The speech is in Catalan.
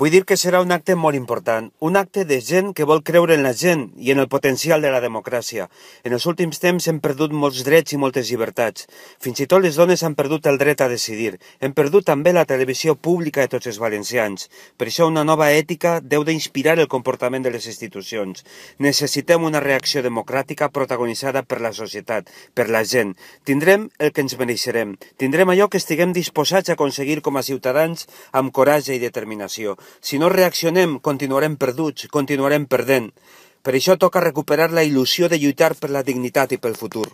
Vull dir que serà un acte molt important, un acte de gent que vol creure en la gent i en el potencial de la democràcia. En els últims temps hem perdut molts drets i moltes llibertats. Fins i tot les dones han perdut el dret a decidir. Hem perdut també la televisió pública de tots els valencians. Per això una nova ètica deu d'inspirar el comportament de les institucions. Necessitem una reacció democràtica protagonitzada per la societat, per la gent. Tindrem el que ens mereixerem. Tindrem allò que estiguem disposats a aconseguir com a ciutadans amb coratge i determinació. Si no reaccionem, continuarem perduts, continuarem perdent. Per això toca recuperar la il·lusió de lluitar per la dignitat i pel futur.